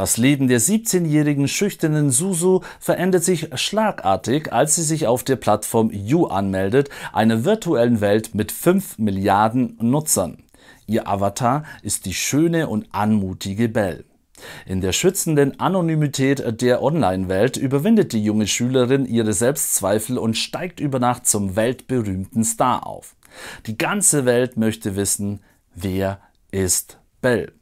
Das Leben der 17-jährigen schüchternen Susu verändert sich schlagartig, als sie sich auf der Plattform You anmeldet, einer virtuellen Welt mit 5 Milliarden Nutzern. Ihr Avatar ist die schöne und anmutige Belle. In der schützenden Anonymität der Online-Welt überwindet die junge Schülerin ihre Selbstzweifel und steigt über Nacht zum weltberühmten Star auf. Die ganze Welt möchte wissen, wer ist Belle?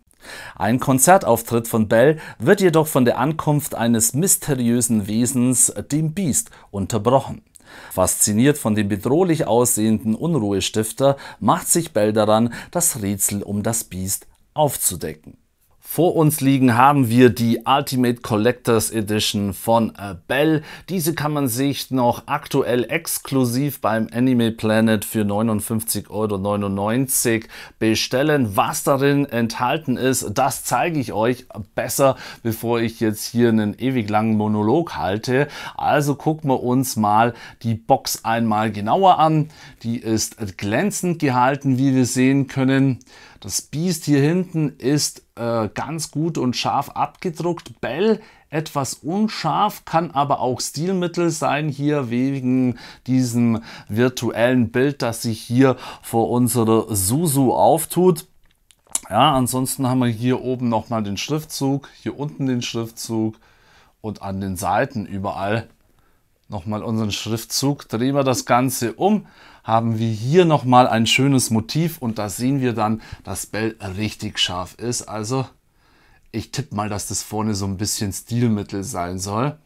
Ein Konzertauftritt von Bell wird jedoch von der Ankunft eines mysteriösen Wesens, dem Biest, unterbrochen. Fasziniert von dem bedrohlich aussehenden Unruhestifter macht sich Bell daran, das Rätsel um das Biest aufzudecken. Vor uns liegen haben wir die Ultimate Collectors Edition von äh, Bell. Diese kann man sich noch aktuell exklusiv beim Anime Planet für 59,99 Euro bestellen. Was darin enthalten ist, das zeige ich euch besser, bevor ich jetzt hier einen ewig langen Monolog halte. Also gucken wir uns mal die Box einmal genauer an. Die ist glänzend gehalten, wie wir sehen können. Das Biest hier hinten ist äh, ganz gut und scharf abgedruckt. Bell etwas unscharf, kann aber auch Stilmittel sein hier wegen diesem virtuellen Bild, das sich hier vor unserer Susu auftut. Ja, ansonsten haben wir hier oben nochmal den Schriftzug, hier unten den Schriftzug und an den Seiten überall nochmal unseren Schriftzug. Drehen wir das Ganze um, haben wir hier nochmal ein schönes Motiv und da sehen wir dann, dass Bell richtig scharf ist. Also ich tippe mal, dass das vorne so ein bisschen Stilmittel sein soll.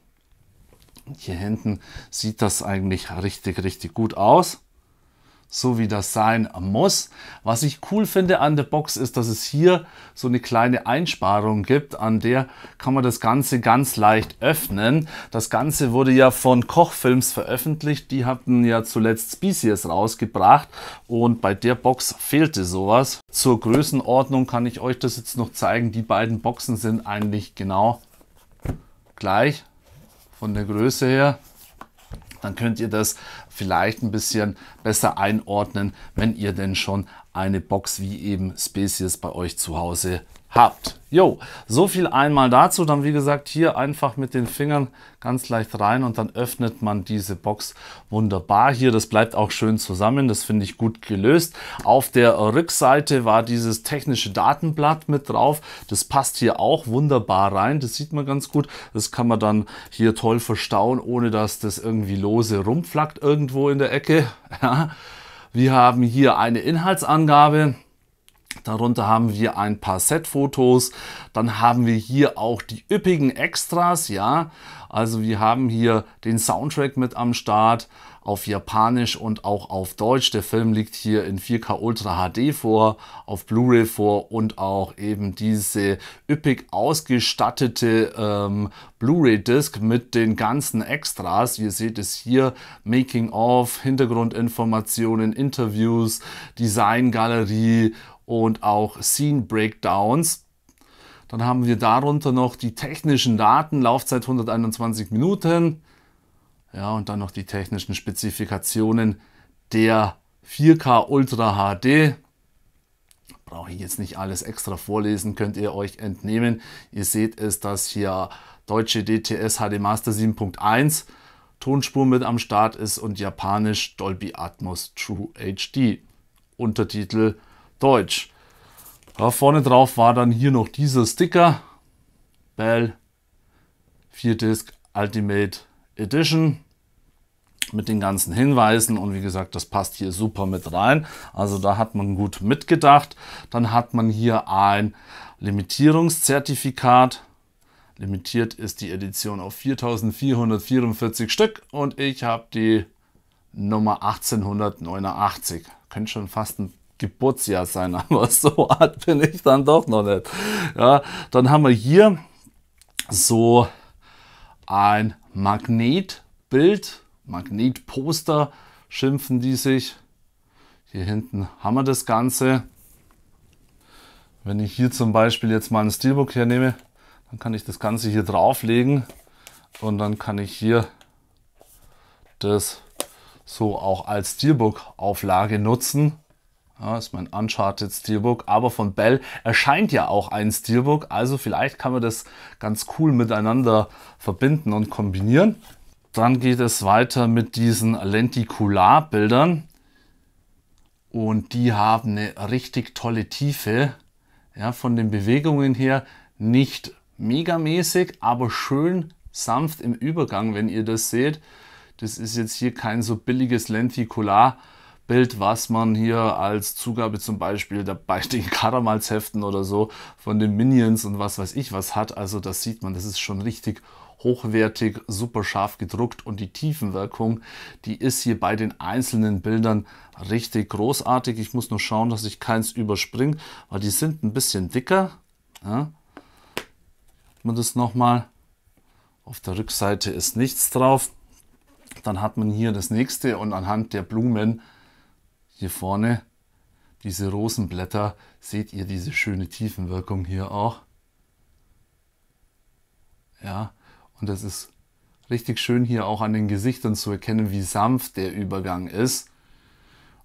Hier hinten sieht das eigentlich richtig, richtig gut aus so wie das sein muss. Was ich cool finde an der Box ist, dass es hier so eine kleine Einsparung gibt. An der kann man das Ganze ganz leicht öffnen. Das Ganze wurde ja von Kochfilms veröffentlicht. Die hatten ja zuletzt Species rausgebracht und bei der Box fehlte sowas. Zur Größenordnung kann ich euch das jetzt noch zeigen. Die beiden Boxen sind eigentlich genau gleich von der Größe her dann könnt ihr das vielleicht ein bisschen besser einordnen, wenn ihr denn schon eine Box wie eben Species bei euch zu Hause habt. Jo, so viel einmal dazu. Dann wie gesagt hier einfach mit den Fingern ganz leicht rein und dann öffnet man diese Box wunderbar hier. Das bleibt auch schön zusammen. Das finde ich gut gelöst. Auf der Rückseite war dieses technische Datenblatt mit drauf. Das passt hier auch wunderbar rein. Das sieht man ganz gut. Das kann man dann hier toll verstauen, ohne dass das irgendwie lose rumflackt irgendwo in der Ecke. Ja. Wir haben hier eine Inhaltsangabe. Darunter haben wir ein paar Setfotos. Dann haben wir hier auch die üppigen Extras, ja. Also wir haben hier den Soundtrack mit am Start auf Japanisch und auch auf Deutsch. Der Film liegt hier in 4K Ultra HD vor, auf Blu-ray vor und auch eben diese üppig ausgestattete ähm, Blu-ray-Disc mit den ganzen Extras. Ihr seht es hier, Making-of, Hintergrundinformationen, Interviews, Designgalerie und auch Scene-Breakdowns. Dann haben wir darunter noch die technischen Daten, Laufzeit 121 Minuten. Ja, und dann noch die technischen Spezifikationen der 4K Ultra HD. Brauche ich jetzt nicht alles extra vorlesen, könnt ihr euch entnehmen. Ihr seht es, dass hier deutsche DTS HD Master 7.1 Tonspur mit am Start ist und japanisch Dolby Atmos True HD. Untertitel Deutsch. Ja, vorne drauf war dann hier noch dieser Sticker. Bell, 4 Disc Ultimate Edition mit den ganzen Hinweisen und wie gesagt, das passt hier super mit rein. Also da hat man gut mitgedacht. Dann hat man hier ein Limitierungszertifikat. Limitiert ist die Edition auf 4444 Stück und ich habe die Nummer 1889. Könnte schon fast ein Geburtsjahr sein, aber so alt bin ich dann doch noch nicht. Ja, dann haben wir hier so ein Magnetbild, Magnetposter schimpfen die sich. Hier hinten haben wir das Ganze. Wenn ich hier zum Beispiel jetzt mal ein Steelbook hernehme, dann kann ich das Ganze hier drauflegen und dann kann ich hier das so auch als Steelbook-Auflage nutzen. Ja, ist mein Uncharted Steelbook, aber von Bell erscheint ja auch ein Steelbook, also vielleicht kann man das ganz cool miteinander verbinden und kombinieren. Dann geht es weiter mit diesen Lenticulaar-Bildern und die haben eine richtig tolle Tiefe. Ja, von den Bewegungen her nicht megamäßig, aber schön sanft im Übergang, wenn ihr das seht. Das ist jetzt hier kein so billiges Lentikular, Bild, was man hier als Zugabe zum Beispiel bei den Karamalsheften oder so von den Minions und was weiß ich was hat. Also das sieht man, das ist schon richtig hochwertig, super scharf gedruckt und die Tiefenwirkung, die ist hier bei den einzelnen Bildern richtig großartig. Ich muss nur schauen, dass ich keins überspringe, weil die sind ein bisschen dicker. Ja. Man das nochmal. Auf der Rückseite ist nichts drauf. Dann hat man hier das nächste und anhand der Blumen hier vorne diese Rosenblätter, seht ihr diese schöne Tiefenwirkung hier auch? Ja, und das ist richtig schön hier auch an den Gesichtern zu erkennen, wie sanft der Übergang ist.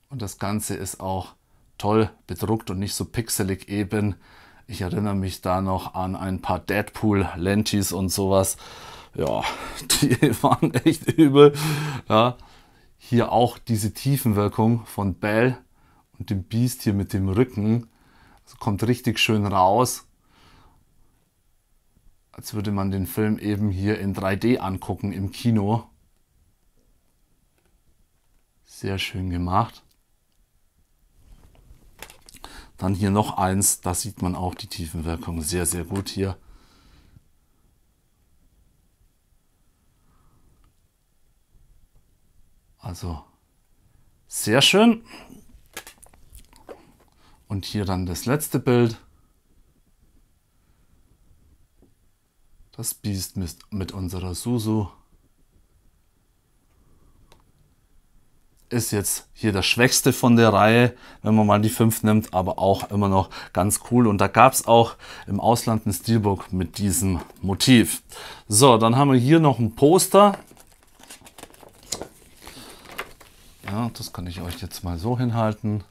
Und das Ganze ist auch toll bedruckt und nicht so pixelig eben. Ich erinnere mich da noch an ein paar Deadpool-Lentis und sowas. Ja, die waren echt übel. Ja, hier auch diese Tiefenwirkung von Bell und dem Biest hier mit dem Rücken. Das also kommt richtig schön raus. Als würde man den Film eben hier in 3D angucken im Kino. Sehr schön gemacht. Dann hier noch eins, da sieht man auch die Tiefenwirkung sehr, sehr gut hier. Also sehr schön. Und hier dann das letzte Bild. Das Biest mit unserer Susu. Ist jetzt hier das Schwächste von der Reihe, wenn man mal die 5 nimmt, aber auch immer noch ganz cool. Und da gab es auch im Ausland ein Steelbook mit diesem Motiv. So, dann haben wir hier noch ein Poster Ja, das kann ich euch jetzt mal so hinhalten.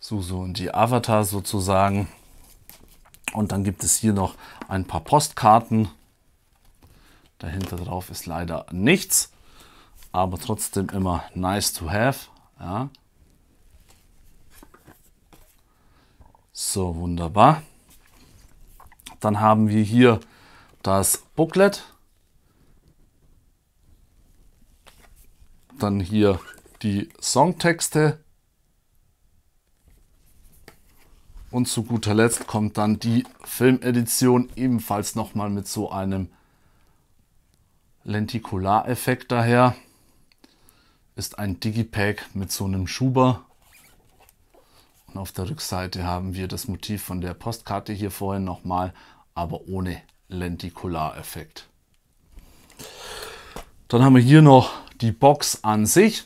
So, so und die Avatar sozusagen. Und dann gibt es hier noch ein paar Postkarten. Dahinter drauf ist leider nichts, aber trotzdem immer nice to have. Ja. So, wunderbar. Dann haben wir hier das Booklet. dann hier die Songtexte. Und zu guter Letzt kommt dann die Filmedition ebenfalls nochmal mit so einem Lentikulareffekt daher. Ist ein Digipack mit so einem Schuber. Und auf der Rückseite haben wir das Motiv von der Postkarte hier vorhin nochmal, aber ohne Lentikulareffekt. Dann haben wir hier noch die Box an sich,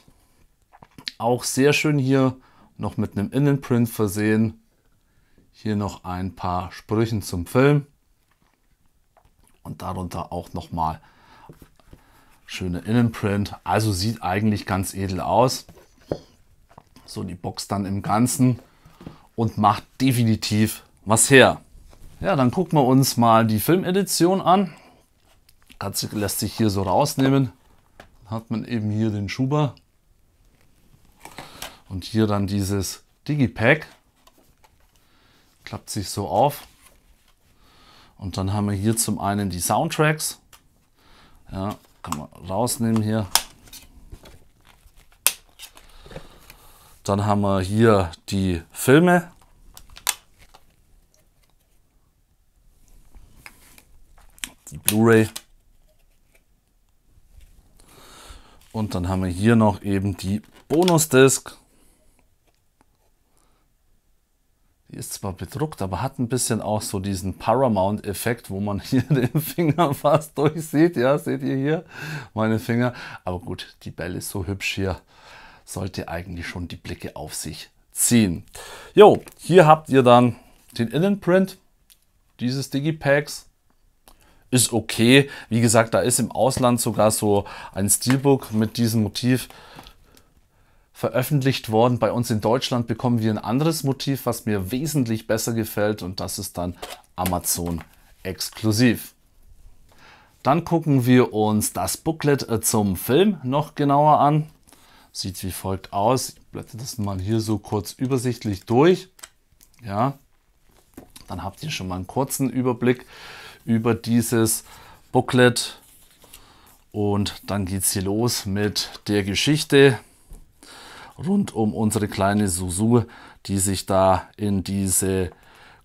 auch sehr schön hier noch mit einem Innenprint versehen. Hier noch ein paar Sprüchen zum Film und darunter auch noch mal schöne Innenprint. Also sieht eigentlich ganz edel aus. So die Box dann im Ganzen und macht definitiv was her. Ja, dann gucken wir uns mal die Filmedition an. Katze lässt sich hier so rausnehmen hat man eben hier den Schuber und hier dann dieses Digipack. Klappt sich so auf. Und dann haben wir hier zum einen die Soundtracks. Ja, kann man rausnehmen hier. Dann haben wir hier die Filme. Die Blu-ray. Und dann haben wir hier noch eben die Bonusdisk. Die ist zwar bedruckt, aber hat ein bisschen auch so diesen Paramount-Effekt, wo man hier den Finger fast durchsieht. Ja, seht ihr hier meine Finger. Aber gut, die Bell ist so hübsch hier. Sollte eigentlich schon die Blicke auf sich ziehen. Jo, hier habt ihr dann den Innenprint dieses Digipacks ist okay. Wie gesagt, da ist im Ausland sogar so ein Steelbook mit diesem Motiv veröffentlicht worden. Bei uns in Deutschland bekommen wir ein anderes Motiv, was mir wesentlich besser gefällt und das ist dann Amazon exklusiv. Dann gucken wir uns das Booklet äh, zum Film noch genauer an. Sieht wie folgt aus. Ich blätter das mal hier so kurz übersichtlich durch. Ja, dann habt ihr schon mal einen kurzen Überblick über dieses Booklet. Und dann geht es hier los mit der Geschichte rund um unsere kleine Susu, die sich da in diese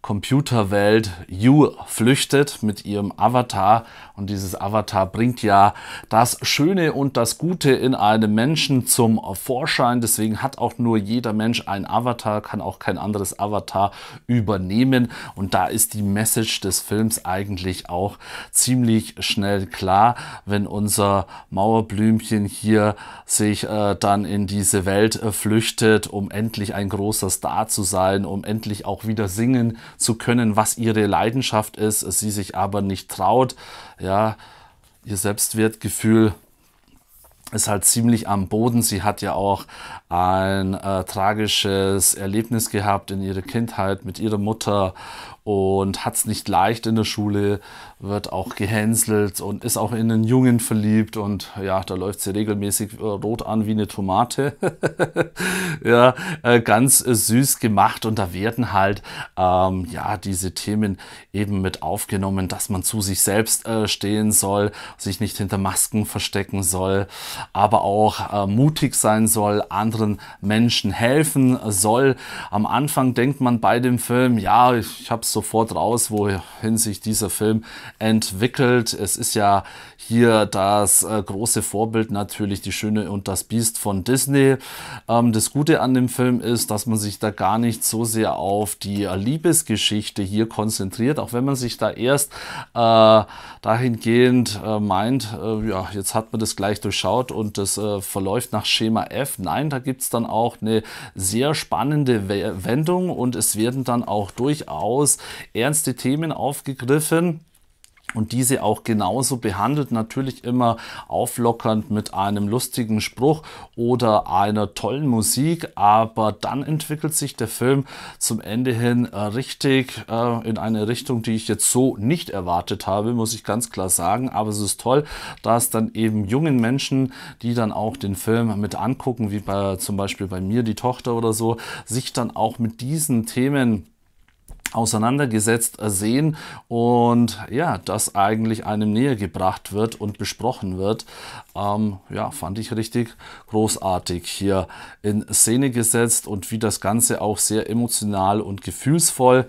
Computerwelt Yu flüchtet mit ihrem Avatar. Und dieses Avatar bringt ja das Schöne und das Gute in einem Menschen zum Vorschein. Deswegen hat auch nur jeder Mensch ein Avatar, kann auch kein anderes Avatar übernehmen. Und da ist die Message des Films eigentlich auch ziemlich schnell klar, wenn unser Mauerblümchen hier sich äh, dann in diese Welt äh, flüchtet, um endlich ein großer Star zu sein, um endlich auch wieder singen zu können, was ihre Leidenschaft ist, sie sich aber nicht traut. Ja, ihr Selbstwertgefühl ist halt ziemlich am Boden. Sie hat ja auch ein äh, tragisches Erlebnis gehabt in ihrer Kindheit mit ihrer Mutter und hat es nicht leicht in der Schule, wird auch gehänselt und ist auch in einen Jungen verliebt und ja, da läuft sie regelmäßig äh, rot an wie eine Tomate. ja, äh, ganz äh, süß gemacht und da werden halt ähm, ja diese Themen eben mit aufgenommen, dass man zu sich selbst äh, stehen soll, sich nicht hinter Masken verstecken soll, aber auch äh, mutig sein soll, anderen Menschen helfen soll. Am Anfang denkt man bei dem Film, ja, ich habe so sofort raus, wohin sich dieser Film entwickelt. Es ist ja hier das äh, große Vorbild natürlich die Schöne und das Biest von Disney. Ähm, das Gute an dem Film ist, dass man sich da gar nicht so sehr auf die äh, Liebesgeschichte hier konzentriert, auch wenn man sich da erst äh, dahingehend äh, meint, äh, ja, jetzt hat man das gleich durchschaut und das äh, verläuft nach Schema F. Nein, da gibt es dann auch eine sehr spannende Wendung und es werden dann auch durchaus ernste Themen aufgegriffen und diese auch genauso behandelt. Natürlich immer auflockernd mit einem lustigen Spruch oder einer tollen Musik, aber dann entwickelt sich der Film zum Ende hin äh, richtig äh, in eine Richtung, die ich jetzt so nicht erwartet habe, muss ich ganz klar sagen. Aber es ist toll, dass dann eben jungen Menschen, die dann auch den Film mit angucken, wie bei, zum Beispiel bei mir die Tochter oder so, sich dann auch mit diesen Themen auseinandergesetzt äh, sehen und ja, das eigentlich einem näher gebracht wird und besprochen wird. Ähm, ja, fand ich richtig großartig hier in Szene gesetzt und wie das Ganze auch sehr emotional und gefühlsvoll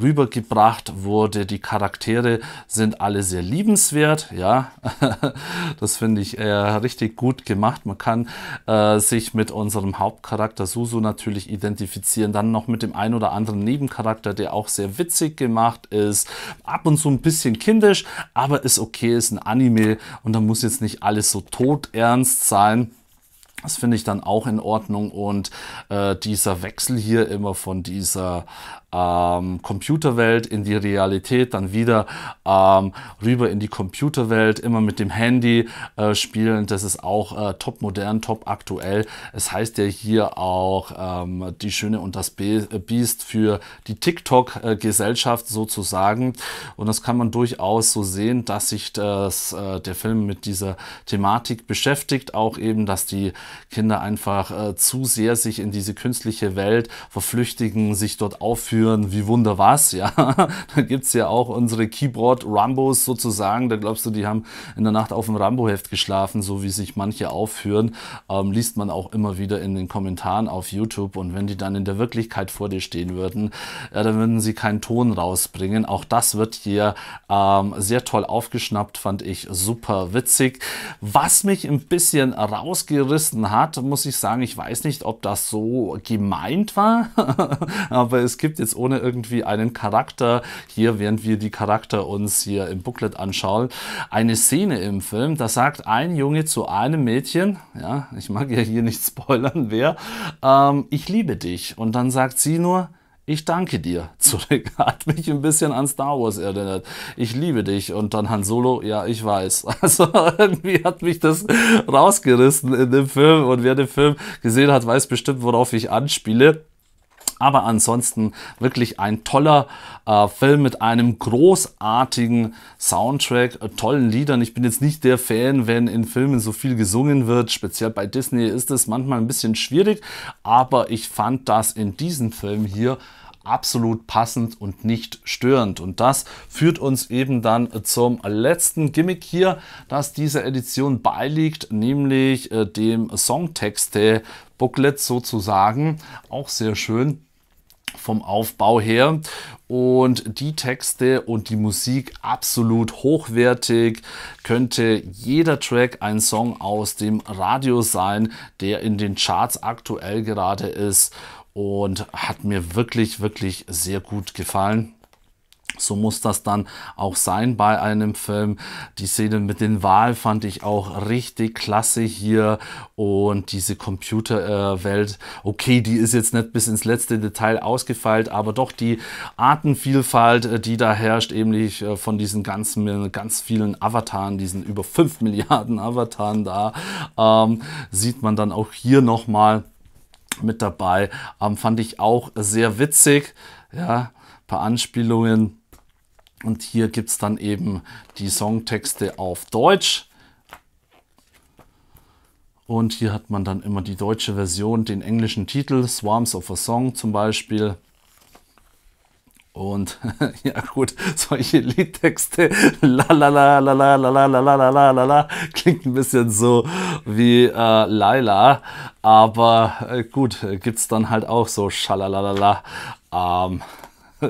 rübergebracht wurde. Die Charaktere sind alle sehr liebenswert, ja, das finde ich äh, richtig gut gemacht. Man kann äh, sich mit unserem Hauptcharakter Susu natürlich identifizieren, dann noch mit dem ein oder anderen Nebencharakter, der auch sehr witzig gemacht ist, ab und zu ein bisschen kindisch, aber ist okay, ist ein Anime und da muss jetzt nicht alles so todernst sein. Das finde ich dann auch in Ordnung und äh, dieser Wechsel hier immer von dieser ähm, Computerwelt in die Realität, dann wieder ähm, rüber in die Computerwelt, immer mit dem Handy äh, spielen. Das ist auch äh, top modern, top aktuell. Es heißt ja hier auch ähm, die Schöne und das äh, Biest für die TikTok-Gesellschaft sozusagen. Und das kann man durchaus so sehen, dass sich das, äh, der Film mit dieser Thematik beschäftigt. Auch eben, dass die Kinder einfach äh, zu sehr sich in diese künstliche Welt verflüchtigen, sich dort aufführen führen, wie wunder was, ja. da gibt es ja auch unsere Keyboard-Rambos sozusagen, da glaubst du, die haben in der Nacht auf dem Rambo-Heft geschlafen, so wie sich manche aufführen, ähm, liest man auch immer wieder in den Kommentaren auf YouTube und wenn die dann in der Wirklichkeit vor dir stehen würden, ja, dann würden sie keinen Ton rausbringen. Auch das wird hier ähm, sehr toll aufgeschnappt, fand ich super witzig. Was mich ein bisschen rausgerissen hat, muss ich sagen, ich weiß nicht, ob das so gemeint war, aber es gibt jetzt jetzt ohne irgendwie einen Charakter hier, während wir die Charakter uns hier im Booklet anschauen, eine Szene im Film, da sagt ein Junge zu einem Mädchen, ja, ich mag ja hier nicht spoilern, wer, ähm, ich liebe dich. Und dann sagt sie nur, ich danke dir zurück. Hat mich ein bisschen an Star Wars erinnert. Ich liebe dich. Und dann Han Solo, ja, ich weiß. Also irgendwie hat mich das rausgerissen in dem Film. Und wer den Film gesehen hat, weiß bestimmt, worauf ich anspiele. Aber ansonsten wirklich ein toller äh, Film mit einem großartigen Soundtrack, äh, tollen Liedern. Ich bin jetzt nicht der Fan, wenn in Filmen so viel gesungen wird. Speziell bei Disney ist es manchmal ein bisschen schwierig, aber ich fand das in diesem Film hier absolut passend und nicht störend. Und das führt uns eben dann äh, zum letzten Gimmick hier, das dieser Edition beiliegt, nämlich äh, dem Songtexte-Booklet sozusagen. Auch sehr schön vom Aufbau her. Und die Texte und die Musik absolut hochwertig. Könnte jeder Track ein Song aus dem Radio sein, der in den Charts aktuell gerade ist. Und hat mir wirklich, wirklich sehr gut gefallen. So muss das dann auch sein bei einem Film. Die Szene mit den Wahl fand ich auch richtig klasse hier und diese Computerwelt, okay, die ist jetzt nicht bis ins letzte Detail ausgefeilt, aber doch die Artenvielfalt, äh, die da herrscht, ähnlich äh, von diesen ganzen, ganz vielen Avataren, diesen über 5 Milliarden Avataren da, ähm, sieht man dann auch hier nochmal mit dabei. Ähm, fand ich auch sehr witzig, ja paar Anspielungen. Und hier gibt es dann eben die Songtexte auf Deutsch. Und hier hat man dann immer die deutsche Version, den englischen Titel, Swarms of a Song zum Beispiel. Und ja gut, solche Liedtexte, la klingt ein bisschen so wie äh, Laila, aber äh, gut, es dann halt auch so schalalalala. Ähm,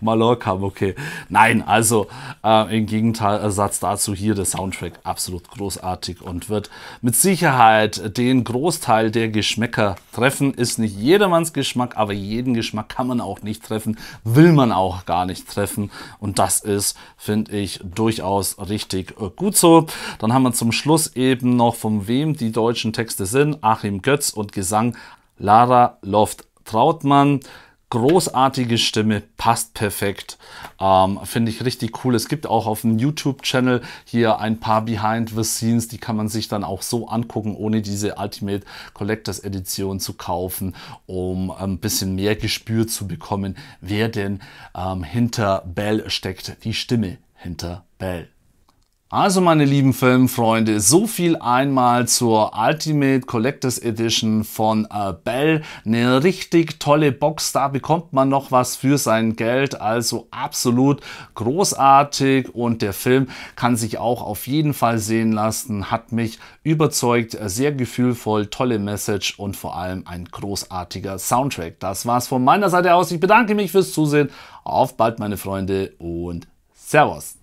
Mallorca, okay. Nein, also äh, im Gegenteil, Ersatz dazu hier der Soundtrack absolut großartig und wird mit Sicherheit den Großteil der Geschmäcker treffen. Ist nicht jedermanns Geschmack, aber jeden Geschmack kann man auch nicht treffen, will man auch gar nicht treffen. Und das ist, finde ich, durchaus richtig äh, gut so. Dann haben wir zum Schluss eben noch, von wem die deutschen Texte sind. Achim Götz und Gesang Lara Loft Trautmann großartige Stimme, passt perfekt. Ähm, Finde ich richtig cool. Es gibt auch auf dem YouTube-Channel hier ein paar Behind the Scenes, die kann man sich dann auch so angucken, ohne diese Ultimate Collectors Edition zu kaufen, um ein bisschen mehr Gespür zu bekommen, wer denn ähm, hinter Bell steckt, die Stimme hinter Bell. Also meine lieben Filmfreunde, so viel einmal zur Ultimate Collectors Edition von äh, Bell. Eine richtig tolle Box, da bekommt man noch was für sein Geld, also absolut großartig und der Film kann sich auch auf jeden Fall sehen lassen, hat mich überzeugt, sehr gefühlvoll, tolle Message und vor allem ein großartiger Soundtrack. Das war's von meiner Seite aus. Ich bedanke mich fürs Zusehen. Auf bald meine Freunde und Servus.